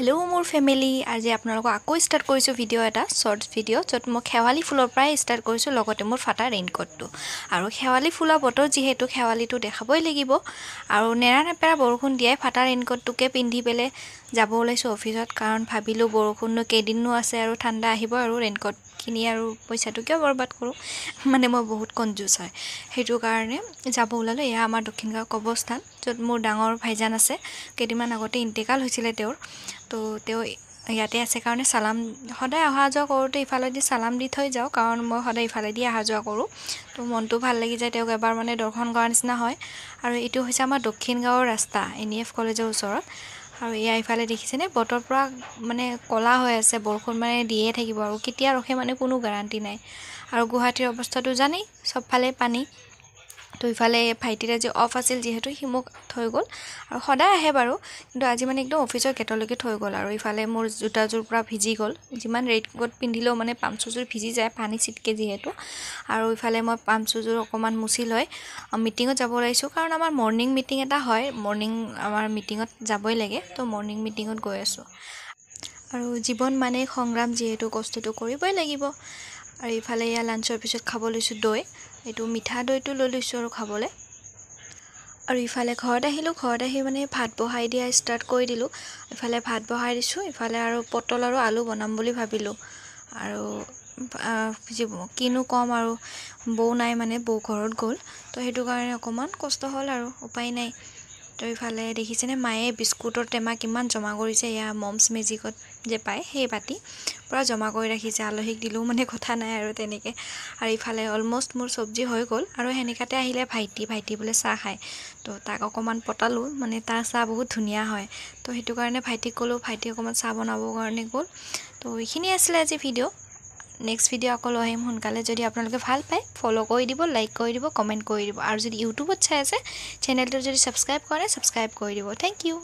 hello' মোৰ family আজি আপোনালোকক আকৌ ষ্টাৰ্ট কৰিছোঁ ভিডিঅ' এটা শ্বৰ্টছ ভিডিঅ' য'ত মই শেৱালি ফুলৰ পৰাই ষ্টাৰ্ট কৰিছোঁ লগতে মোৰ ফাটা ৰেইনকোটটো আৰু শেৱালি ফুলৰ বতৰ যিহেতু শেৱালিটো দেখাবই লাগিব আৰু নেৰা নেপেৰা বৰষুণ দিয়াই ফাটা ৰেইনকোটটোকে পিন্ধি পেলাই যাব ওলাইছোঁ অফিচত কাৰণ ভাবিলোঁ বৰষুণনো কেইদিনো আছে আৰু ঠাণ্ডা আহিব আৰু ৰেইনকোটখিনি আৰু পইচাটো কিয় বৰবাদ কৰোঁ মানে মই বহুত কঞ্জুচ হয় সেইটো কাৰণে যাব ওলালোঁ এয়া আমাৰ দক্ষিণগাঁও কবস্থান য'ত মোৰ ডাঙৰ ভাইজান আছে কেইদিনমান আগতে ইণ্টেকাল হৈছিলে তেওঁৰ তো তেওঁ ইয়াতে আছে কাৰণে চালাম সদায় অহা যোৱা কৰোঁতে ইফালেদি চালাম দি থৈ যাওঁ কাৰণ মই সদায় ইফালেদি অহা যোৱা কৰোঁ তো মনটো ভাল লাগি যায় তেওঁক এবাৰ মানে দৰ্শন কৰাৰ নিচিনা হয় আৰু এইটো হৈছে আমাৰ দক্ষিণ গাঁৱৰ ৰাস্তা এন ই এফ কলেজৰ ওচৰত আৰু এয়া ইফালে দেখিছেনে বতৰ পৰা মানে ক'লা হৈ আছে বৰষুণ মানে দিয়ে থাকিব আৰু কেতিয়া ৰখে মানে কোনো গেৰাণ্টি নাই আৰু গুৱাহাটীৰ অৱস্থাটো জানেই চবফালে পানী তো ইফালে ভাইটিৰে যে অফ আছিল যিহেতু সি মোক থৈ গ'ল আৰু সদায় আহে বাৰু কিন্তু আজি মানে একদম অফিচৰ গেটলৈকে থৈ গ'ল আৰু ইফালে মোৰ জোতাযোৰ পৰা ভিজি গ'ল যিমান ৰেড কোট পিন্ধিলেও মানে পামচুযোৰ ভিজি যায় পানী ছিটকে যিহেতু আৰু ইফালে মই পাম পামচুযোৰ অকণমান মুচি লৈ মিটিঙত যাব লাগিছোঁ কাৰণ আমাৰ মৰ্ণিং মিটিং এটা হয় মৰ্ণিং আমাৰ মিটিঙত যাবই লাগে তো মৰ্ণিং মিটিঙত গৈ আছোঁ আৰু জীৱন মানে সংগ্ৰাম যিহেতু কষ্টটো কৰিবই লাগিব আৰু ইফালে ইয়াৰ লাঞ্চৰ পিছত খাব লৈছোঁ দৈ এইটো মিঠা দৈটো লৈ লৈছোঁ আৰু খাবলৈ আৰু ইফালে ঘৰত আহিলোঁ ঘৰত আহি মানে ভাত বহাই দিয়া ষ্টাৰ্ট কৰি দিলোঁ ইফালে ভাত বহাই দিছোঁ ইফালে আৰু পটল আৰু আলু বনাম বুলি ভাবিলোঁ আৰু যি কিনো ক'ম আৰু বৌ নাই মানে বৌ ঘৰত গ'ল তো সেইটো কাৰণে অকণমান কষ্ট হ'ল আৰু উপায় নাই তো ইফালে দেখিছেনে মায়ে বিস্কুটৰ টেমা কিমান জমা কৰিছে এয়া মমছ মেজিকত যে পায় সেই বাতি পূৰা জমা কৰি ৰাখিছে আলহীক দিলেও মানে কথা নাই আৰু তেনেকৈ আৰু ইফালে অলমষ্ট মোৰ চব্জি হৈ গ'ল আৰু সেনেকুৱাতে আহিলে ভাইটি ভাইটি বোলে চাহ খায় তো তাক অকণমান পতালোঁ মানে তাৰ চাহ বহুত ধুনীয়া হয় তো সেইটো কাৰণে ভাইটিক ক'লোঁ ভাইটি অকণমান চাহ বনাবৰ কাৰণে গ'ল তো এইখিনিয়ে আছিলে আজি ভিডিঅ' নেক্সট ভিডিঅ' আকৌ আহিম সোনকালে যদি আপোনালোকে ভাল পায় ফ'ল' কৰি দিব লাইক কৰি দিব কমেণ্ট কৰি দিব আৰু যদি ইউটিউবত চাই আছে চেনেলটো যদি ছাবস্ক্ৰাইব কৰে ছাবস্ক্ৰাইব কৰি দিব থেংক ইউ